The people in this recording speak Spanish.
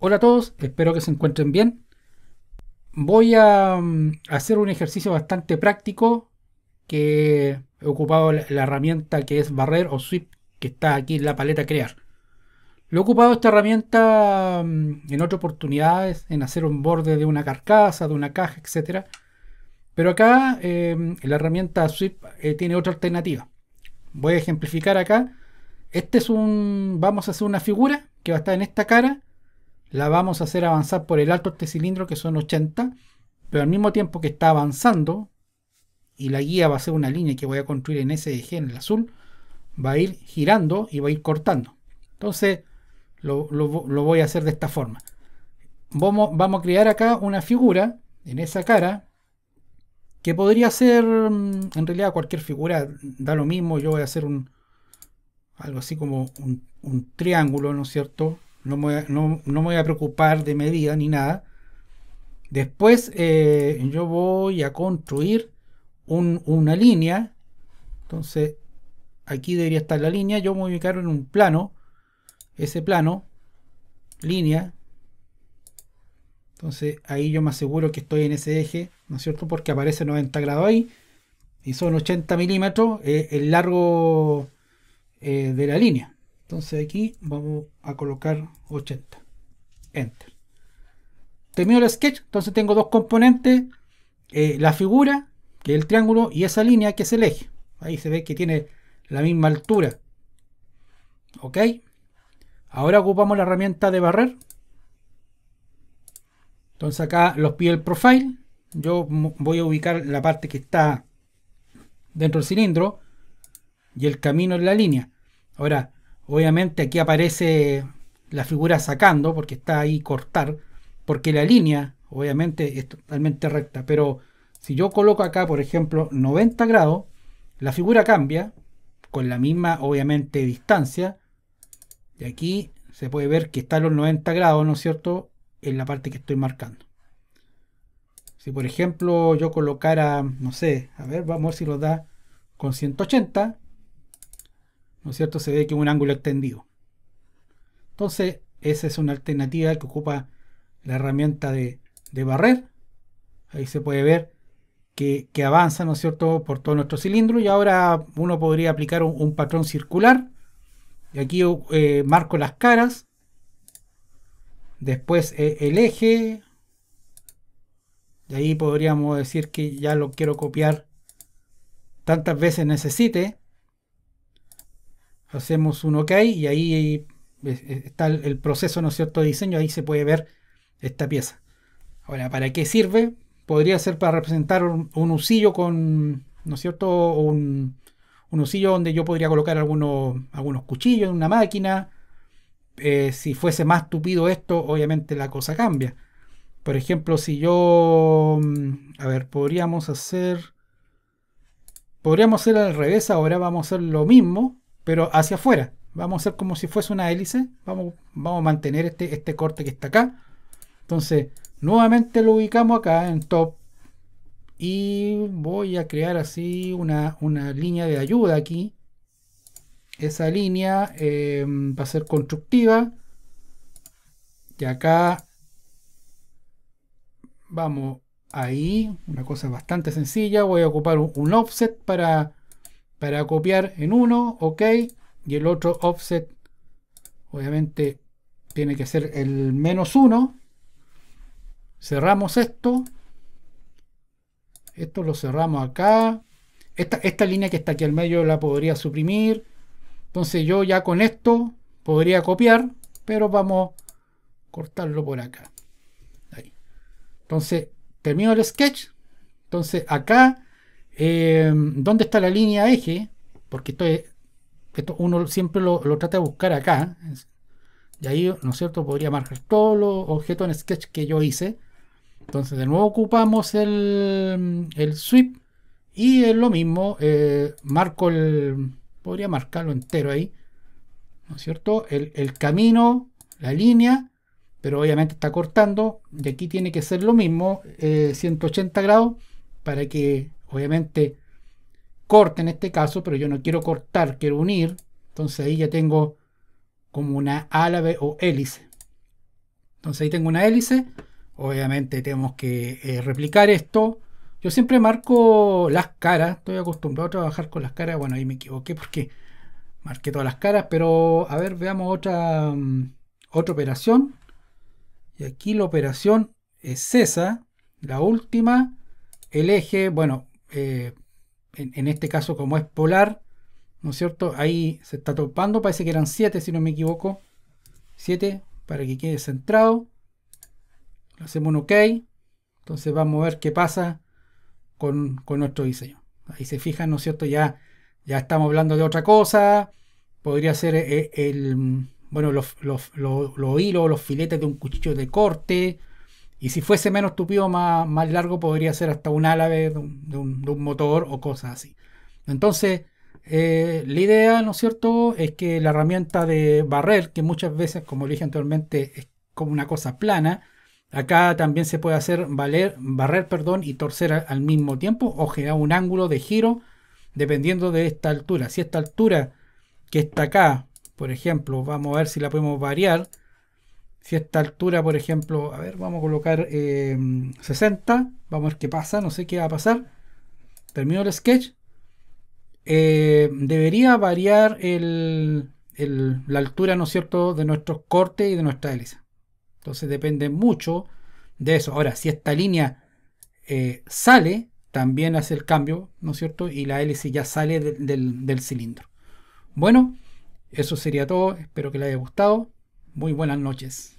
Hola a todos, espero que se encuentren bien. Voy a mm, hacer un ejercicio bastante práctico que he ocupado la herramienta que es barrer o sweep que está aquí en la paleta crear. Lo he ocupado esta herramienta mm, en otras oportunidades, en hacer un borde de una carcasa, de una caja, etc. Pero acá em, la herramienta sweep eh, tiene otra alternativa. Voy a ejemplificar acá. Este es un. Vamos a hacer una figura que va a estar en esta cara la vamos a hacer avanzar por el alto este cilindro que son 80, pero al mismo tiempo que está avanzando y la guía va a ser una línea que voy a construir en ese eje, en el azul, va a ir girando y va a ir cortando. Entonces lo, lo, voy a hacer de esta forma. Vamos, vamos a crear acá una figura en esa cara que podría ser mm, en realidad cualquier figura, da lo mismo, yo voy a hacer un algo así como un, un triángulo, ¿no es cierto? no me, voy a preocupar de medida ni nada. Después eh, yo voy a construir una línea. Entonces aquí debería estar la línea. Yo voy a ubicar en un plano. Ese plano, línea. Entonces ahí yo me aseguro que estoy en ese eje, ¿no es cierto? Porque aparece 90 grados ahí. Y son 80 milímetros eh, el largo eh, de la línea. Entonces aquí vamos a colocar 80. Enter. Termino el sketch, entonces tengo dos componentes, eh, la figura, que es el triángulo, y esa línea que es el eje. Ahí se ve que tiene la misma altura. ¿Ok? Ahora ocupamos la herramienta de barrer. Entonces acá los pide el profile. Yo voy a ubicar la parte que está dentro del cilindro y el camino en la línea. Ahora, Obviamente aquí aparece la figura sacando, porque está ahí cortar, porque la línea obviamente es totalmente recta, pero si yo coloco acá, por ejemplo, 90 grados, la figura cambia con la misma, obviamente, distancia. Y aquí se puede ver que a los 90 grados, ¿no es cierto?, en la parte que estoy marcando. Si, por ejemplo, yo colocara, no sé, a ver, vamos a ver si lo da con 180. ¿no es cierto? Se ve que es un ángulo extendido. Entonces, esa es una alternativa que ocupa la herramienta de, barrer. Ahí se puede ver que, avanza, ¿no es cierto?, por todo nuestro cilindro. Y ahora uno podría aplicar un, patrón circular. Y aquí eh, marco las caras. Después eh, el eje. Y ahí podríamos decir que ya lo quiero copiar tantas veces necesite hacemos un OK y ahí eh, está el proceso, ¿no es cierto?, de diseño, ahí se puede ver esta pieza. Ahora, ¿para qué sirve? Podría ser para representar un, husillo usillo con, ¿no es cierto?, un, un, usillo donde yo podría colocar algunos, algunos cuchillos en una máquina. Eh, si fuese más tupido esto, obviamente la cosa cambia. Por ejemplo, si yo, mm, a ver, podríamos hacer, podríamos hacer al revés, ahora vamos a hacer lo mismo, pero hacia afuera. Vamos a hacer como si fuese una hélice. Vamos, vamos a mantener este, este corte que está acá. Entonces, nuevamente lo ubicamos acá en top. Y voy a crear así una, línea de ayuda aquí. Esa línea em, va a ser constructiva. Y acá vamos ahí. Una cosa bastante sencilla. Voy a ocupar un offset para para copiar en uno, ok, y el otro offset, obviamente tiene que ser el menos uno Cerramos esto. Esto lo cerramos acá. Esta, esta línea que está aquí al medio la podría suprimir. Entonces yo ya con esto podría copiar, pero vamos a cortarlo por acá. Entonces termino el sketch. Entonces acá eh, dónde está la línea eje, porque esto, es, esto uno siempre lo, trata de buscar acá. Y ahí, ¿no es cierto?, podría marcar todos los objetos en Sketch que yo hice. Entonces, de nuevo ocupamos el, el sweep y es lo mismo, eh, marco el, podría marcarlo entero ahí, ¿no es cierto?, el, camino, la línea, pero obviamente está cortando y aquí tiene que ser lo mismo, 180 eh, grados, para que obviamente corte en este caso, pero yo no quiero cortar, quiero unir. Entonces ahí ya tengo como una álabe o hélice. Entonces ahí tengo una hélice. Obviamente tenemos que eh, replicar esto. Yo siempre marco las caras. Estoy acostumbrado a trabajar con las caras. Bueno, ahí me equivoqué porque marqué todas las caras. Pero a ver, veamos otra, mm, otra operación. Y aquí la operación es esa. La última. El eje, bueno, eh, en, este caso como es polar, ¿no es cierto? Ahí se está topando, parece que eran 7 si no me equivoco, 7 para que quede centrado, hacemos un OK, entonces vamos a ver qué pasa con, con nuestro diseño. Ahí se fijan, ¿no es cierto? Ya, ya estamos hablando de otra cosa, podría ser eh, el, bueno, los, hilos, los filetes de un cuchillo de corte, y si fuese menos tupido, más, largo, podría ser hasta un álabe de un, motor o cosas así. Entonces, eh, la idea, ¿no es cierto?, es que la herramienta de barrer, que muchas veces, como dije anteriormente, es como una cosa plana, acá también se puede hacer valer, barrer perdón, y torcer al mismo tiempo o generar un ángulo de giro dependiendo de esta altura. Si esta altura que está acá, por ejemplo, vamos a ver si la podemos variar, si esta altura, por ejemplo, a ver, vamos a colocar 60, eh, vamos a ver qué pasa, no sé qué va a pasar. Termino el sketch. Eh, debería variar la altura, ¿no es cierto?, de nuestros cortes y de nuestra hélice. Entonces depende mucho de eso. Ahora, si esta línea eh, sale, también hace el cambio, ¿no es cierto? Y la hélice ya sale del cilindro. Bueno, eso sería todo. Espero que les haya gustado. Muy buenas noches.